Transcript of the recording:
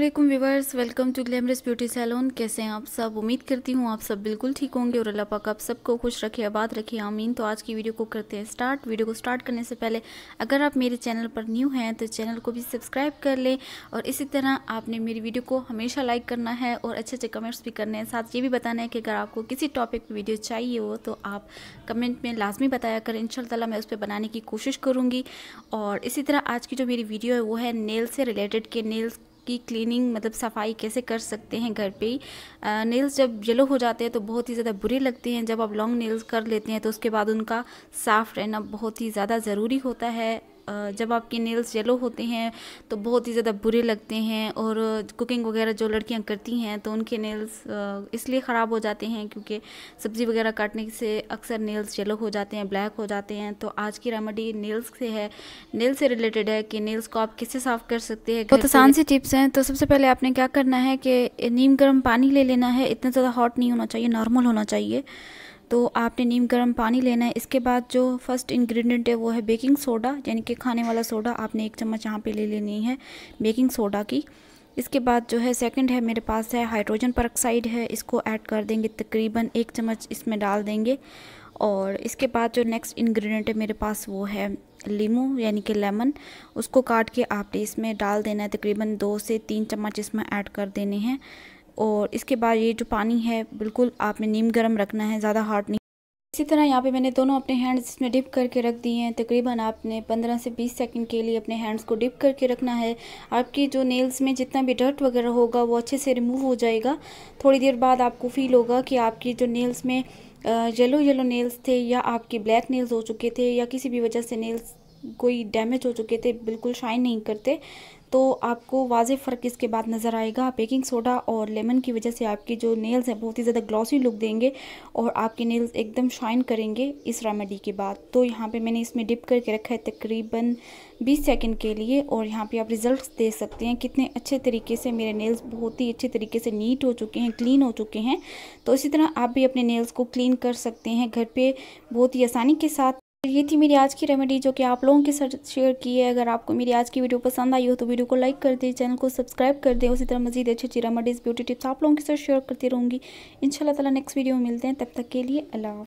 अल्लाम viewers welcome to glamorous beauty salon कैसे हैं आप सब उम्मीद करती हूँ आप सब बिल्कुल ठीक होंगे और अल्लाह पाक आप सबको खुश रखे आबाद रखे आमीन तो आज की वीडियो को करते हैं स्टार्ट वीडियो को स्टार्ट करने से पहले अगर आप मेरे चैनल पर न्यू हैं तो चैनल को भी सब्सक्राइब कर लें और इसी तरह आपने मेरी वीडियो को हमेशा लाइक करना है और अच्छे अच्छे कमेंट्स भी करने हैं साथ ये भी बताना है कि अगर आपको किसी टॉपिक पर वीडियो चाहिए हो तो आप कमेंट में लाजमी बताया करें इन मैं उस पर बनाने की कोशिश करूँगी और इसी तरह आज की जो मेरी वीडियो है वो है नेल से रिलेटेड के नेल्स की क्लीनिंग मतलब सफाई कैसे कर सकते हैं घर पे ही नेल्स जब येलो हो जाते हैं तो बहुत ही ज़्यादा बुरे लगते हैं जब आप लॉन्ग नेल्स कर लेते हैं तो उसके बाद उनका साफ़ रहना बहुत ही ज़्यादा ज़रूरी होता है जब आपके नेल्स येलो होते हैं तो बहुत ही ज़्यादा बुरे लगते हैं और कुकिंग वगैरह जो लड़कियां करती हैं तो उनके नेल्स इसलिए ख़राब हो जाते हैं क्योंकि सब्ज़ी वगैरह काटने से अक्सर नेल्स येलो हो जाते हैं ब्लैक हो जाते हैं तो आज की रेमेडी नेल्स से है नेल्स से रिलेटेड है कि नेल्स को आप किससे साफ़ कर सकते हैं बहुत आसान सी टिप्स हैं तो सबसे पहले आपने क्या करना है कि नीम गर्म पानी ले लेना है इतना ज़्यादा हॉट नहीं होना चाहिए नॉर्मल होना चाहिए तो आपने नीम गर्म पानी लेना है इसके बाद जो फर्स्ट इंग्रेडिएंट है वो है बेकिंग सोडा यानी कि खाने वाला सोडा आपने एक चम्मच यहाँ पे ले लेनी है बेकिंग सोडा की इसके बाद जो है सेकंड है मेरे पास है हाइड्रोजन पर है इसको ऐड कर देंगे तकरीबन एक चम्मच इसमें डाल देंगे और इसके बाद जो नेक्स्ट इंग्रेडिएंट है मेरे पास वो है लीमू यानी कि लेमन उसको काट के आपने इसमें डाल देना है तकरीबन दो से तीन चम्मच इसमें ऐड कर देने हैं और इसके बाद ये जो पानी है बिल्कुल आपने नीम गर्म रखना है ज़्यादा हार्ड नहीं इसी तरह यहाँ पे मैंने दोनों अपने हैंड्स इसमें डिप करके रख दिए हैं तकरीबन आपने 15 से 20 सेकंड के लिए अपने हैंड्स को डिप करके रखना है आपकी जो नेल्स में जितना भी डर्ट वगैरह होगा वो अच्छे से रिमूव हो जाएगा थोड़ी देर बाद आपको फील होगा कि आपकी जो नेल्स में येलो येलो नेल्स थे या आपके ब्लैक नेल्स हो चुके थे या किसी भी वजह से नेल्स कोई डैमेज हो चुके थे बिल्कुल शाइन नहीं करते तो आपको वाज फ़र्क इसके बाद नज़र आएगा बेकिंग सोडा और लेमन की वजह से आपकी जो नेल्स हैं बहुत ही ज़्यादा ग्लॉसी लुक देंगे और आपके नेल्स एकदम शाइन करेंगे इस रेमेडी के बाद तो यहाँ पे मैंने इसमें डिप करके रखा है तकरीबन 20 सेकंड के लिए और यहाँ पे आप रिज़ल्ट देख सकते हैं कितने अच्छे तरीके से मेरे नेल्स बहुत ही अच्छे तरीके से नीट हो चुके हैं क्लीन हो चुके हैं तो इसी तरह आप भी अपने नेल्स को क्लीन कर सकते हैं घर पर बहुत ही आसानी के साथ ये थी मेरी आज की रेमेडी जो कि आप लोगों के साथ शेयर की है अगर आपको मेरी आज की वीडियो पसंद आई हो तो वीडियो को लाइक कर दें चैनल को सब्सक्राइब कर दें उसी तरह मजीद अच्छी अच्छी रेमेडीज़ ब्यूटी टिप्स आप लोगों के साथ शेयर करती रहूँगी इन ताला नेक्स्ट वीडियो में मिलते हैं तब तक के लिए अल्लाह